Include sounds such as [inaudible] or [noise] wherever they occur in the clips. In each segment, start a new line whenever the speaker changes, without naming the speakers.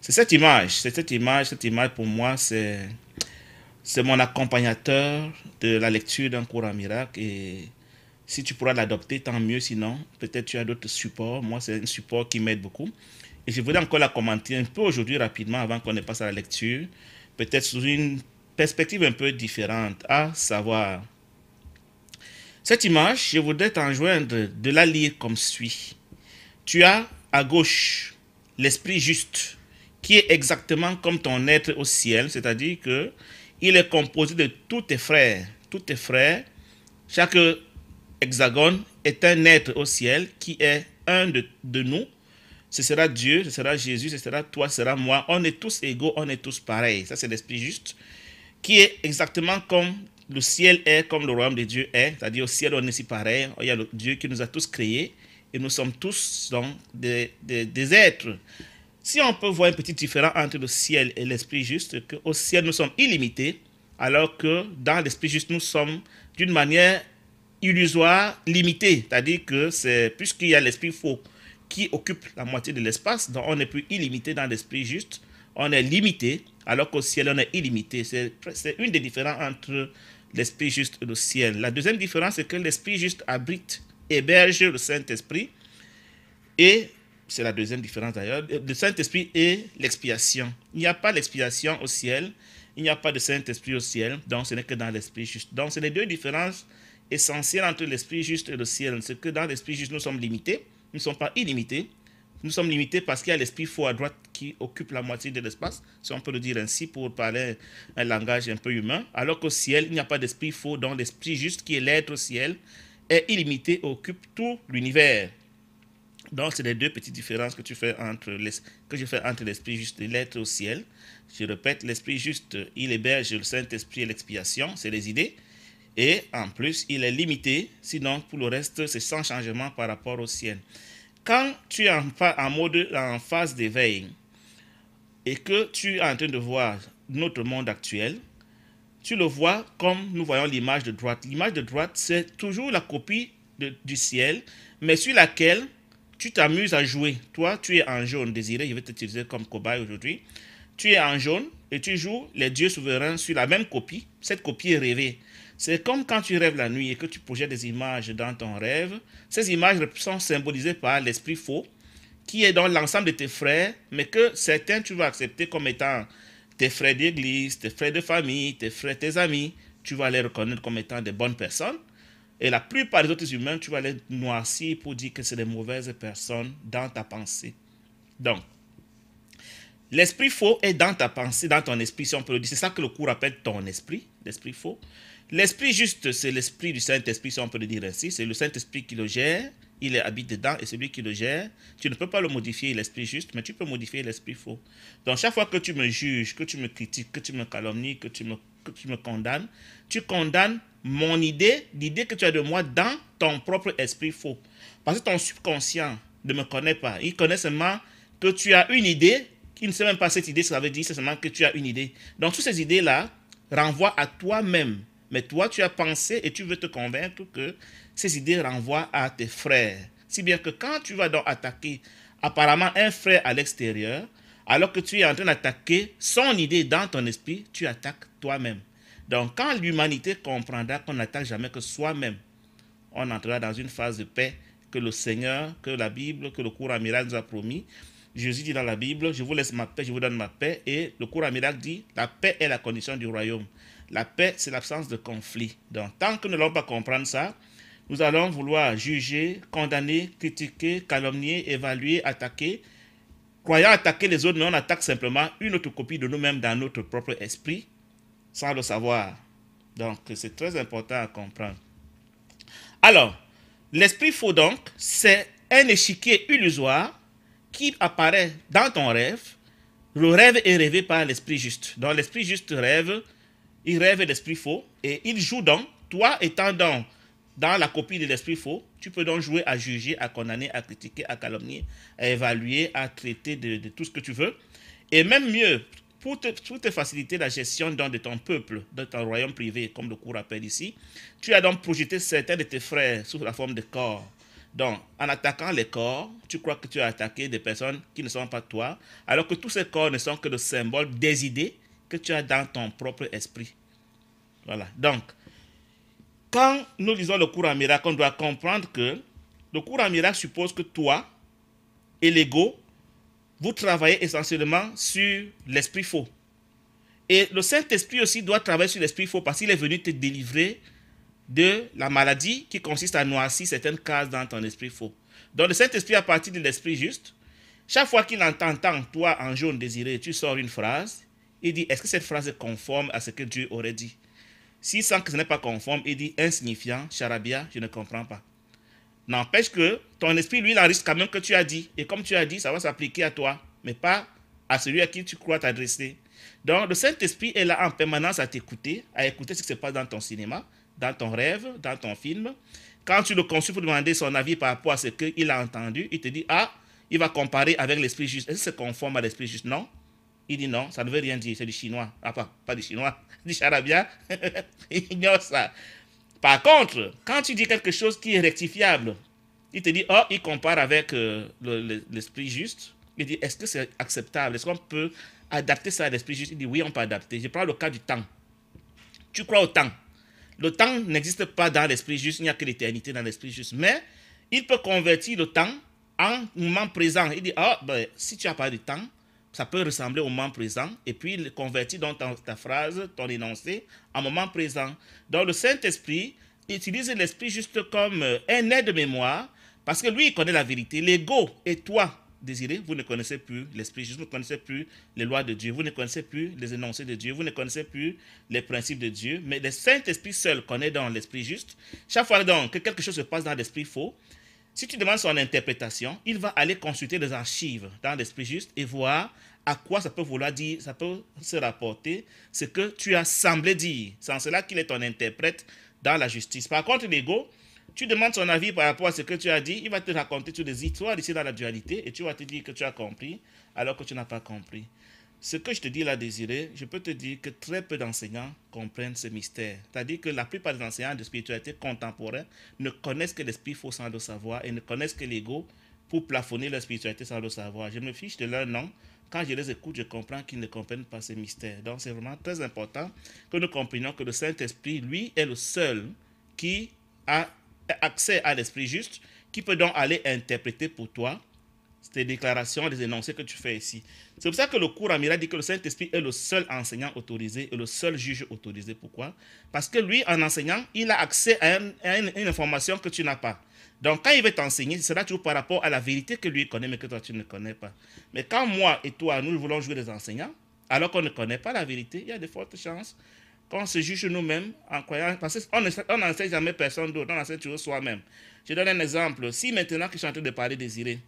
C'est cette image, c'est cette image, cette image pour moi, c'est, c'est mon accompagnateur de la lecture d'un cours miracle. Et si tu pourras l'adopter, tant mieux. Sinon, peut-être tu as d'autres supports. Moi, c'est un support qui m'aide beaucoup. Et je voudrais encore la commenter un peu aujourd'hui rapidement avant qu'on ne passe à la lecture. Peut-être sous une perspective un peu différente, à savoir, cette image, je voudrais t'enjoindre de la lire comme suit. Tu as à gauche l'esprit juste qui est exactement comme ton être au ciel, c'est-à-dire que il est composé de tous tes frères, tous tes frères. Chaque hexagone est un être au ciel qui est un de, nous. Ce sera Dieu, ce sera Jésus, ce sera toi, ce sera moi. On est tous égaux, on est tous pareils. Ça, c'est l'esprit juste qui est exactement comme le ciel est, comme le royaume de Dieu est. C'est-à-dire au ciel, on est si pareil. Il y a le Dieu qui nous a tous créés et nous sommes tous donc, des, des, des êtres si on peut voir une petite différence entre le ciel et l'esprit juste, qu'au ciel nous sommes illimités, alors que dans l'esprit juste nous sommes d'une manière illusoire, limitée. C'est-à-dire que c'est puisqu'il y a l'esprit faux qui occupe la moitié de l'espace, donc on n'est plus illimité dans l'esprit juste, on est limité, alors qu'au ciel on est illimité. C'est une des différences entre l'esprit juste et le ciel. La deuxième différence, c'est que l'esprit juste abrite, héberge le Saint-Esprit et c'est la deuxième différence d'ailleurs, euh, le Saint-Esprit et l'expiation. Il n'y a pas l'expiation au ciel, il n'y a pas de Saint-Esprit au ciel, donc ce n'est que dans l'Esprit juste. Donc c'est les deux différences essentielles entre l'Esprit juste et le ciel. C'est que dans l'Esprit juste, nous sommes limités, nous ne sommes pas illimités. Nous sommes limités parce qu'il y a l'esprit faux à droite qui occupe la moitié de l'espace, si on peut le dire ainsi pour parler un langage un peu humain. Alors qu'au ciel, il n'y a pas d'esprit faux, donc l'esprit juste qui est l'être au ciel est illimité occupe tout l'univers. Donc, c'est les deux petites différences que, tu fais entre les, que je fais entre l'esprit juste et l'être au ciel. Je répète, l'esprit juste, il héberge le Saint-Esprit et l'expiation, c'est les idées. Et en plus, il est limité, sinon pour le reste, c'est sans changement par rapport au ciel. Quand tu es en, en mode, en phase d'éveil et que tu es en train de voir notre monde actuel, tu le vois comme nous voyons l'image de droite. L'image de droite, c'est toujours la copie du ciel, mais sur laquelle tu t'amuses à jouer. Toi, tu es en jaune, Désiré, je vais t'utiliser comme cobaye aujourd'hui. Tu es en jaune et tu joues les dieux souverains sur la même copie. Cette copie est rêvée. C'est comme quand tu rêves la nuit et que tu projettes des images dans ton rêve. Ces images sont symbolisées par l'esprit faux qui est dans l'ensemble de tes frères, mais que certains tu vas accepter comme étant tes frères d'église, tes frères de famille, tes frères, tes amis. Tu vas les reconnaître comme étant des bonnes personnes et la plupart des autres humains, tu vas les noircir pour dire que c'est des mauvaises personnes dans ta pensée. Donc, l'esprit faux est dans ta pensée, dans ton esprit, si on peut le dire. C'est ça que le cours appelle ton esprit, l'esprit faux. L'esprit juste, c'est l'esprit du Saint-Esprit, si on peut le dire ainsi. C'est le Saint-Esprit qui le gère, il habite dedans et celui qui le gère, tu ne peux pas le modifier, l'esprit juste, mais tu peux modifier l'esprit faux. Donc chaque fois que tu me juges, que tu me critiques, que tu me calomnies, que tu me, que tu me condamnes, tu condamnes mon idée, l'idée que tu as de moi dans ton propre esprit faux. Parce que ton subconscient ne me connaît pas. Il connaît seulement que tu as une idée, qu'il ne sait même pas cette idée, ça veut dire seulement que tu as une idée. Donc toutes ces idées-là renvoient à toi-même. Mais toi, tu as pensé et tu veux te convaincre que ces idées renvoient à tes frères. Si bien que quand tu vas donc attaquer apparemment un frère à l'extérieur, alors que tu es en train d'attaquer son idée dans ton esprit, tu attaques toi-même. Donc quand l'humanité comprendra qu'on n'attaque jamais que soi-même, on entrera dans une phase de paix que le Seigneur, que la Bible, que le cours à nous a promis. Jésus dit dans la Bible, je vous laisse ma paix, je vous donne ma paix. Et le cours à dit, la paix est la condition du royaume. La paix, c'est l'absence de conflit. Donc tant que nous n'allons pas comprendre ça, nous allons vouloir juger, condamner, critiquer, calomnier, évaluer, attaquer. Croyant attaquer les autres, mais on attaque simplement une autre copie de nous-mêmes dans notre propre esprit sans le savoir. Donc, c'est très important à comprendre. Alors, l'esprit faux, donc, c'est un échiquier illusoire qui apparaît dans ton rêve. Le rêve est rêvé par l'esprit juste. Donc, l'esprit juste rêve, il rêve l'esprit faux et il joue donc, toi étant donc dans la copie de l'esprit faux, tu peux donc jouer à juger, à condamner, à critiquer, à calomnier, à évaluer, à traiter de, de tout ce que tu veux. Et même mieux, pour te, faciliter la gestion de ton peuple, de ton royaume privé, comme le cours appelle ici, tu as donc projeté certains de tes frères sous la forme de corps. Donc, en attaquant les corps, tu crois que tu as attaqué des personnes qui ne sont pas toi, alors que tous ces corps ne sont que le symbole des idées que tu as dans ton propre esprit. Voilà. Donc, quand nous lisons le cours en miracle, on doit comprendre que le cours en miracle suppose que toi et l'ego vous travaillez essentiellement sur l'esprit faux. Et le Saint-Esprit aussi doit travailler sur l'esprit faux parce qu'il est venu te délivrer de la maladie qui consiste à noircir certaines cases dans ton esprit faux. Donc le Saint-Esprit, à partir de l'esprit juste, chaque fois qu'il entend toi en jaune désiré, tu sors une phrase, il dit, est-ce que cette phrase est conforme à ce que Dieu aurait dit S'il sent que ce n'est pas conforme, il dit, insignifiant, charabia, je ne comprends pas. N'empêche que ton esprit, lui, il risque quand même que tu as dit. Et comme tu as dit, ça va s'appliquer à toi, mais pas à celui à qui tu crois t'adresser. Donc, le Saint-Esprit est là en permanence à t'écouter, à écouter ce qui se passe dans ton cinéma, dans ton rêve, dans ton film. Quand tu le consultes pour demander son avis par rapport à ce qu'il a entendu, il te dit, ah, il va comparer avec l'Esprit juste. Est-ce que c'est conforme à l'Esprit juste Non. Il dit non, ça ne veut rien dire, c'est du chinois. Ah, pas, pas du chinois, [laughs] du charabia. [laughs] Ignore ça. Par contre, quand tu dis quelque chose qui est rectifiable, il te dit, oh, il compare avec euh, l'esprit juste. Il dit, est-ce que c'est acceptable Est-ce qu'on peut adapter ça à l'esprit juste Il dit, oui, on peut adapter. Je prends le cas du temps. Tu crois au temps. Le temps n'existe pas dans l'esprit juste, il n'y a que l'éternité dans l'esprit juste. Mais il peut convertir le temps en moment présent. Il dit, oh, ben, si tu as pas du temps, ça peut ressembler au moment présent, et puis convertir dans ta, phrase, ton énoncé, en moment présent. Donc le Saint-Esprit utilise l'esprit juste comme euh, un aide-mémoire, parce que lui, il connaît la vérité. L'ego et toi, désiré, vous ne connaissez plus l'esprit, juste, vous ne connaissez plus les lois de Dieu, vous ne connaissez plus les énoncés de Dieu, vous ne connaissez plus les principes de Dieu, mais le Saint-Esprit seul connaît dans l'esprit juste. Chaque fois donc que quelque chose se passe dans l'esprit faux, si tu demandes son interprétation, il va aller consulter les archives dans l'Esprit juste et voir à quoi ça peut vouloir dire, ça peut se rapporter, ce que tu as semblé dire. C'est en cela qu'il est ton interprète dans la justice. Par contre, l'ego, tu demandes son avis par rapport à ce que tu as dit, il va te raconter toutes les histoires ici dans la dualité et tu vas te dire que tu as compris alors que tu n'as pas compris. Ce que je te dis là, Désiré, je peux te dire que très peu d'enseignants comprennent ce mystère. C'est-à-dire que la plupart des enseignants de spiritualité contemporaine ne connaissent que l'esprit faux sans le savoir et ne connaissent que l'ego pour plafonner leur spiritualité sans le savoir. Je me fiche de leur nom. Quand je les écoute, je comprends qu'ils ne comprennent pas ce mystère. Donc c'est vraiment très important que nous comprenions que le Saint-Esprit, lui, est le seul qui a accès à l'Esprit juste, qui peut donc aller interpréter pour toi c'est tes déclarations, des énoncés que tu fais ici. C'est pour ça que le cours Amira dit que le Saint-Esprit est le seul enseignant autorisé et le seul juge autorisé. Pourquoi Parce que lui, en enseignant, il a accès à, une, information que tu n'as pas. Donc, quand il veut t'enseigner, ce sera toujours par rapport à la vérité que lui connaît, mais que toi, tu ne connais pas. Mais quand moi et toi, nous voulons jouer des enseignants, alors qu'on ne connaît pas la vérité, il y a de fortes chances qu'on se juge nous-mêmes en croyant. Parce qu'on n'enseigne jamais personne d'autre, on enseigne toujours soi-même. Je donne un exemple. Si maintenant que je suis en train de parler désiré,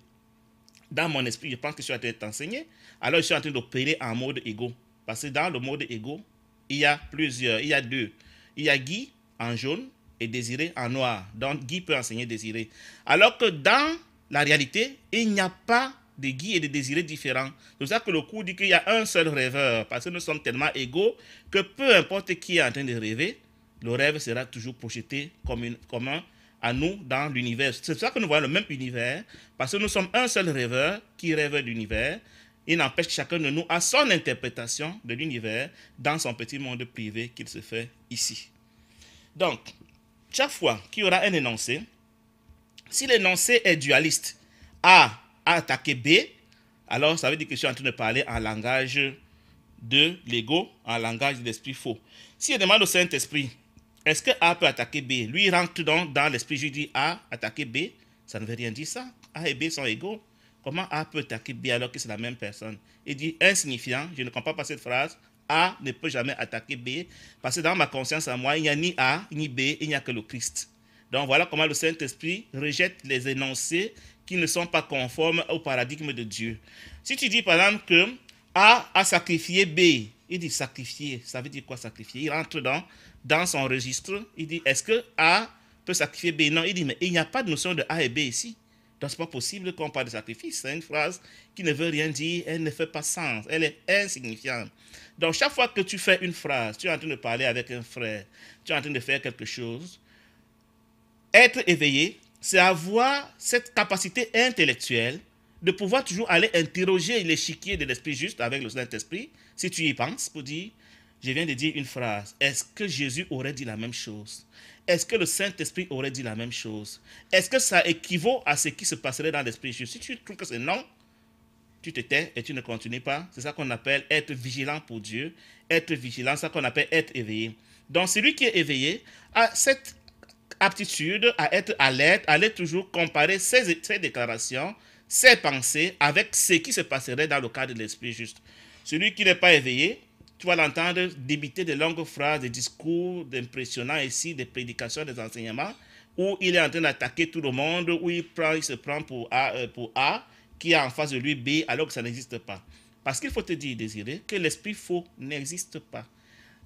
dans mon esprit, je pense que je suis en train d'être enseigné, alors je suis en train d'opérer en mode égo. Parce que dans le mode égo, il y a plusieurs, il y a deux. Il y a Guy en jaune et Désiré en noir. Donc Guy peut enseigner Désiré. Alors que dans la réalité, il n'y a pas de Guy et de Désiré différents. C'est pour ça que le coup dit qu'il y a un seul rêveur. Parce que nous sommes tellement égaux que peu importe qui est en train de rêver, le rêve sera toujours projeté comme, une, comme un à nous dans l'univers. C'est ça que nous voyons le même univers, parce que nous sommes un seul rêveur qui rêve l'univers Il n'empêche que chacun de nous a son interprétation de l'univers dans son petit monde privé qu'il se fait ici. Donc, chaque fois qu'il y aura un énoncé, si l'énoncé est dualiste, A a attaqué B, alors ça veut dire que je suis en train de parler en langage de l'ego, en langage d'esprit faux. Si je demande au Saint-Esprit est-ce que A peut attaquer B Lui, il rentre donc dans l'esprit, je dis A attaquer B, ça ne veut rien dire ça. A et B sont égaux. Comment A peut attaquer B alors que c'est la même personne Il dit insignifiant, je ne comprends pas cette phrase. A ne peut jamais attaquer B, parce que dans ma conscience à moi, il n'y a ni A, ni B, il n'y a que le Christ. Donc voilà comment le Saint-Esprit rejette les énoncés qui ne sont pas conformes au paradigme de Dieu. Si tu dis par exemple que a a sacrifié B. Il dit sacrifier. Ça veut dire quoi sacrifier Il rentre dans, dans son registre. Il dit est-ce que A peut sacrifier B Non, il dit mais il n'y a pas de notion de A et B ici. Donc, ce n'est pas possible qu'on parle de sacrifice. C'est une phrase qui ne veut rien dire. Elle ne fait pas sens. Elle est insignifiante. Donc, chaque fois que tu fais une phrase, tu es en train de parler avec un frère, tu es en train de faire quelque chose, être éveillé, c'est avoir cette capacité intellectuelle de pouvoir toujours aller interroger l'échiquier de l'Esprit juste avec le Saint-Esprit, si tu y penses, pour dire, je viens de dire une phrase, est-ce que Jésus aurait dit la même chose Est-ce que le Saint-Esprit aurait dit la même chose Est-ce que ça équivaut à ce qui se passerait dans l'Esprit juste Si tu trouves que c'est non, tu te tais et tu ne continues pas. C'est ça qu'on appelle être vigilant pour Dieu, être vigilant, c'est ça qu'on appelle être éveillé. Donc celui qui est éveillé a cette aptitude à être alerte aller toujours comparer ses, déclarations, ses pensées avec ce qui se passerait dans le cadre de l'esprit juste. Celui qui n'est pas éveillé, tu vas l'entendre débiter de longues phrases, des discours, impressionnants ici, des prédications, des enseignements, où il est en train d'attaquer tout le monde, où il, se prend pour A, euh, pour A, qui est en face de lui B, alors que ça n'existe pas. Parce qu'il faut te dire, Désiré, que l'esprit faux n'existe pas.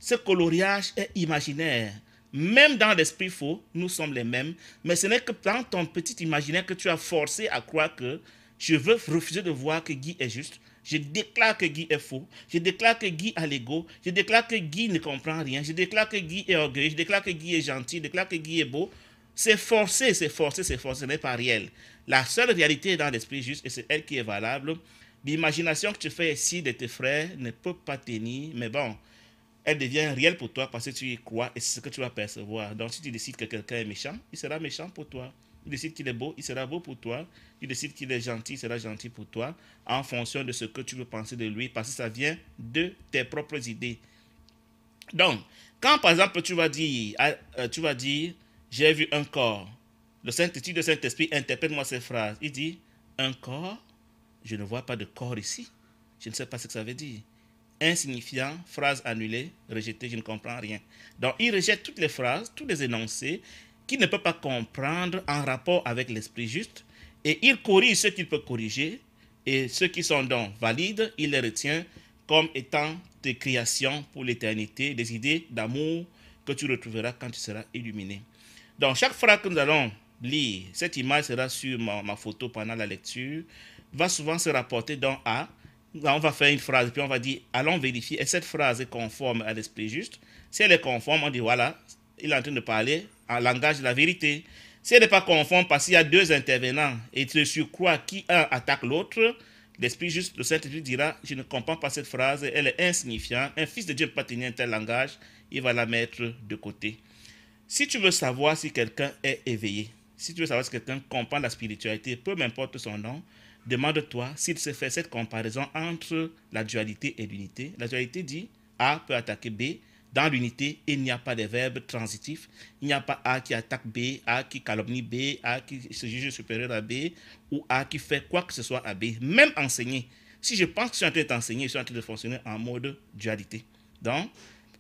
Ce coloriage est imaginaire. Même dans l'esprit faux, nous sommes les mêmes. Mais ce n'est que dans ton petit imaginaire que tu as forcé à croire que je veux refuser de voir que Guy est juste. Je déclare que Guy est faux. Je déclare que Guy a l'ego. Je déclare que Guy ne comprend rien. Je déclare que Guy est orgueilleux. Je déclare que Guy est gentil. Je déclare que Guy est beau. C'est forcé, c'est forcé, c'est forcé. Ce n'est pas réel. La seule réalité dans l'esprit juste et c'est elle qui est valable. L'imagination que tu fais ici de tes frères ne peut pas tenir. Mais bon, elle devient réelle pour toi parce que tu y crois et c'est ce que tu vas percevoir. Donc si tu décides que quelqu'un est méchant, il sera méchant pour toi. Tu décides qu'il est beau, il sera beau pour toi. Tu décides qu'il est gentil, il sera gentil pour toi, en fonction de ce que tu veux penser de lui, parce que ça vient de tes propres idées. Donc, quand par exemple tu vas dire, euh, tu vas dire, j'ai vu un corps, le Saint-Esprit de Saint-Esprit interprète-moi ces phrases. Il dit, un corps, je ne vois pas de corps ici. Je ne sais pas ce que ça veut dire insignifiant, phrase annulée, rejetée, je ne comprends rien. Donc il rejette toutes les phrases, tous les énoncés qu'il ne peut pas comprendre en rapport avec l'esprit juste et il corrige ce qu'il peut corriger et ceux qui sont donc valides, il les retient comme étant des créations pour l'éternité, des idées d'amour que tu retrouveras quand tu seras illuminé. Donc chaque phrase que nous allons lire, cette image sera sur ma, photo pendant la lecture, va souvent se rapporter donc à on va faire une phrase, puis on va dire, allons vérifier, est cette phrase est conforme à l'esprit juste Si elle est conforme, on dit, voilà, il est en train de parler en langage de la vérité. Si elle n'est pas conforme, parce qu'il y a deux intervenants, et sur quoi qui un attaque l'autre, l'esprit juste, le Saint-Esprit dira, je ne comprends pas cette phrase, elle est insignifiante, un fils de Dieu ne peut pas tenir un tel langage, il va la mettre de côté. Si tu veux savoir si quelqu'un est éveillé, si tu veux savoir si quelqu'un comprend la spiritualité, peu importe son nom, Demande-toi s'il se fait cette comparaison entre la dualité et l'unité. La dualité dit A peut attaquer B. Dans l'unité, il n'y a pas de verbes transitifs. Il n'y a pas A qui attaque B, A qui calomnie B, A qui se juge supérieur à B, ou A qui fait quoi que ce soit à B. Même enseigner. Si je pense que je suis en train d'enseigner, je suis en train de fonctionner en mode dualité. Donc,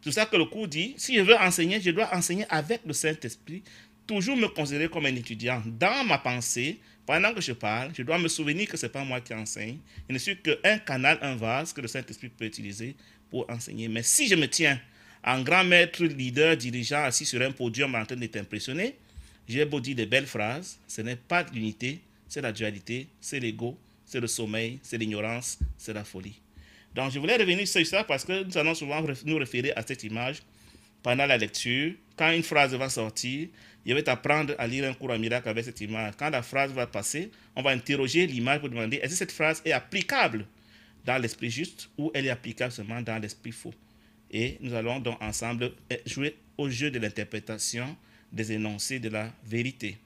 c'est ça que le cours dit, si je veux enseigner, je dois enseigner avec le Saint-Esprit, toujours me considérer comme un étudiant. Dans ma pensée, pendant que je parle, je dois me souvenir que ce n'est pas moi qui enseigne. Je ne suis qu'un canal, un vase que le Saint-Esprit peut utiliser pour enseigner. Mais si je me tiens en grand maître, leader, dirigeant, assis sur un podium en train d'être impressionné, j'ai beau dire des belles phrases, ce n'est pas l'unité, c'est la dualité, c'est l'ego, c'est le sommeil, c'est l'ignorance, c'est la folie. Donc je voulais revenir sur ça parce que nous allons souvent nous référer à cette image pendant la lecture, quand une phrase va sortir, il va t'apprendre à lire un cours à miracle avec cette image. Quand la phrase va passer, on va interroger l'image pour demander est-ce que cette phrase est applicable dans l'esprit juste ou elle est applicable seulement dans l'esprit faux. Et nous allons donc ensemble eh, jouer au jeu de l'interprétation des énoncés de la vérité.